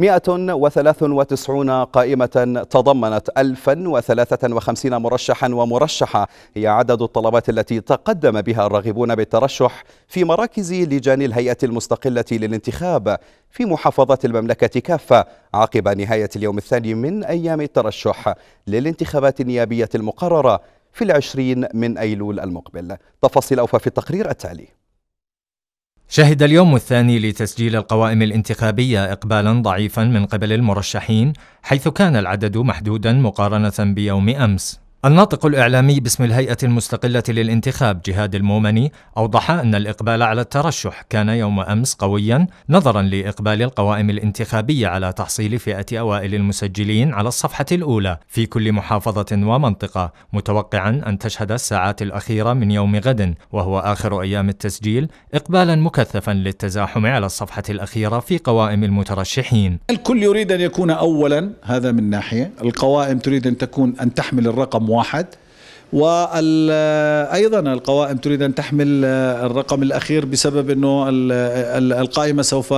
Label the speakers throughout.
Speaker 1: 193 قائمة تضمنت 1053 مرشحا ومرشحة هي عدد الطلبات التي تقدم بها الراغبون بالترشح في مراكز لجان الهيئة المستقلة للانتخاب في محافظات المملكة كافة عقب نهاية اليوم الثاني من أيام الترشح للانتخابات النيابية المقررة في العشرين من أيلول المقبل تفاصيل أوفى في التقرير التالي شهد اليوم الثاني لتسجيل القوائم الانتخابية إقبالا ضعيفا من قبل المرشحين حيث كان العدد محدودا مقارنة بيوم أمس الناطق الإعلامي باسم الهيئة المستقلة للانتخاب جهاد المومني أوضح أن الإقبال على الترشح كان يوم أمس قويا نظرا لإقبال القوائم الانتخابية على تحصيل فئة أوائل المسجلين على الصفحة الأولى في كل محافظة ومنطقة متوقعا أن تشهد الساعات الأخيرة من يوم غد وهو آخر أيام التسجيل إقبالا مكثفا للتزاحم على الصفحة الأخيرة في قوائم المترشحين الكل يريد أن يكون أولا هذا من ناحية القوائم تريد أن تكون أن تحمل الرقم واحد وايضا القوائم تريد ان تحمل آه، الرقم الاخير بسبب انه القائمه سوف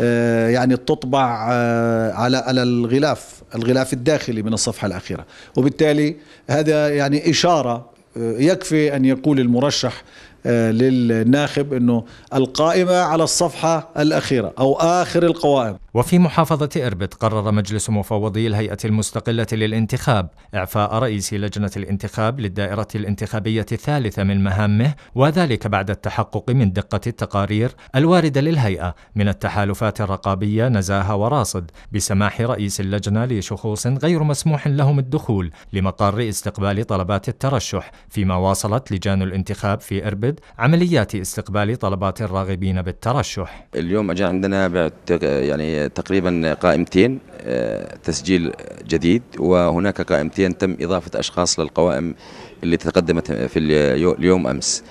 Speaker 1: آه، يعني تطبع آه، على الغلاف الغلاف الداخلي من الصفحه الاخيره وبالتالي هذا يعني اشاره يكفي ان يقول المرشح آه، للناخب أنه القائمة على الصفحة الأخيرة أو آخر القوائم وفي محافظة إربد قرر مجلس مفوضي الهيئة المستقلة للانتخاب إعفاء رئيس لجنة الانتخاب للدائرة الانتخابية الثالثة من مهامه وذلك بعد التحقق من دقة التقارير الواردة للهيئة من التحالفات الرقابية نزاهة وراصد بسماح رئيس اللجنة لشخوص غير مسموح لهم الدخول لمقر استقبال طلبات الترشح فيما واصلت لجان الانتخاب في إربد الوارد عمليات استقبال طلبات الراغبين بالترشح اليوم اجى عندنا يعني تقريبا قائمتين آه، تسجيل جديد وهناك قائمتين تم إضافة أشخاص للقوائم اللي تقدمت في اليوم أمس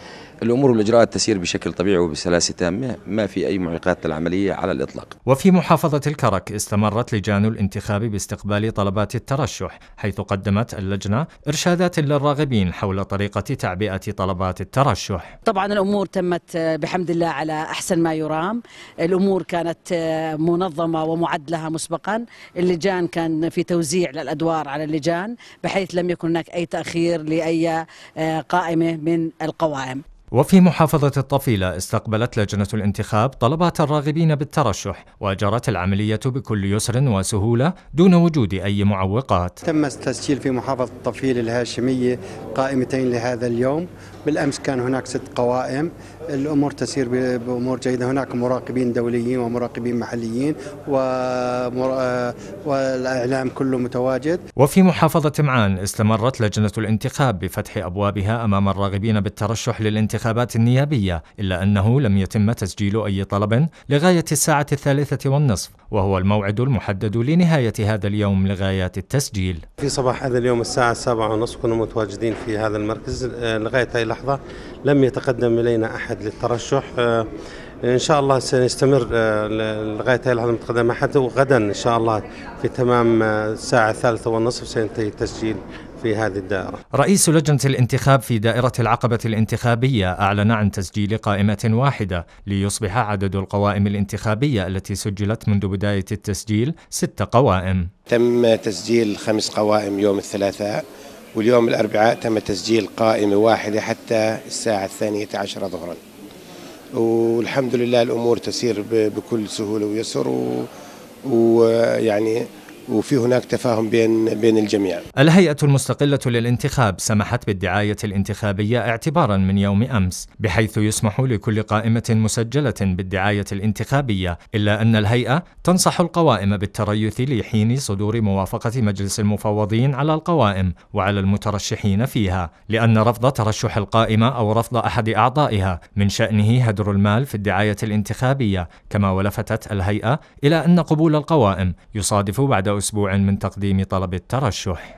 Speaker 1: الأمور والإجراءات تسير بشكل طبيعي وبسلاسة تامة ما في أي معيقات للعملية على الإطلاق وفي محافظة الكرك استمرت لجان الانتخاب باستقبال طلبات الترشح حيث قدمت اللجنة إرشادات للراغبين حول طريقة تعبئة طلبات الترشح طبعا الأمور تمت آه، بحمد الله على أحسن ما يرام الأمور كانت آه، منظمة ومعد لها مسبقا اللجان كان في توزيع للأدوار على اللجان بحيث لم يكن هناك أي تأخير لأي آه، قائمة من القوائم وفي محافظة الطفيلة استقبلت لجنة الانتخاب طلبات الراغبين بالترشح وجرت العملية بكل يسر وسهولة دون وجود أي معوقات تم التسجيل في محافظة الطفيلة الهاشمية قائمتين لهذا اليوم بالأمس كان هناك ست قوائم الأمور تسير بأمور جيدة هناك مراقبين دوليين ومراقبين محليين ومر... آه، والإعلام كله متواجد وفي محافظة معان استمرت لجنة الانتخاب بفتح أبوابها أمام الراغبين بالترشح للانتخاب الانتخابات النيابية إلا أنه لم يتم تسجيل أي طلب لغاية الساعة الثالثة والنصف وهو الموعد المحدد لنهاية هذا اليوم لغايات التسجيل في صباح هذا اليوم الساعة السابعة ونصف كنا متواجدين في هذا المركز آه، لغاية هذه اللحظة لم يتقدم إلينا أحد للترشح آه، ان شاء الله سنستمر آه، لغايه هذه اللحظه المتقدمه حتى وغدا ان شاء الله في تمام الساعه الثالثه والنصف سينتهي التسجيل في هذه الدائرة رئيس لجنة الانتخاب في دائرة العقبة الانتخابية أعلن عن تسجيل قائمة واحدة ليصبح عدد القوائم الانتخابية التي سجلت منذ بداية التسجيل ست قوائم تم تسجيل خمس قوائم يوم الثلاثاء واليوم الأربعاء تم تسجيل قائمة واحدة حتى الساعة الثانية عشرة ظهرا والحمد لله الأمور تسير بكل سهولة ويسر ويعني وفي هناك تفاهم بين بين الجميع. الهيئة المستقلة للانتخاب سمحت بالدعاية الانتخابية اعتبارا من يوم امس، بحيث يسمح لكل قائمة مسجلة بالدعاية الانتخابية، الا ان الهيئة تنصح القوائم بالتريث لحين صدور موافقة مجلس المفوضين على القوائم وعلى المترشحين فيها، لان رفض ترشح القائمة او رفض احد اعضائها من شأنه هدر المال في الدعاية الانتخابية، كما ولفتت الهيئة الى ان قبول القوائم يصادف بعد أسبوع من تقديم طلب الترشح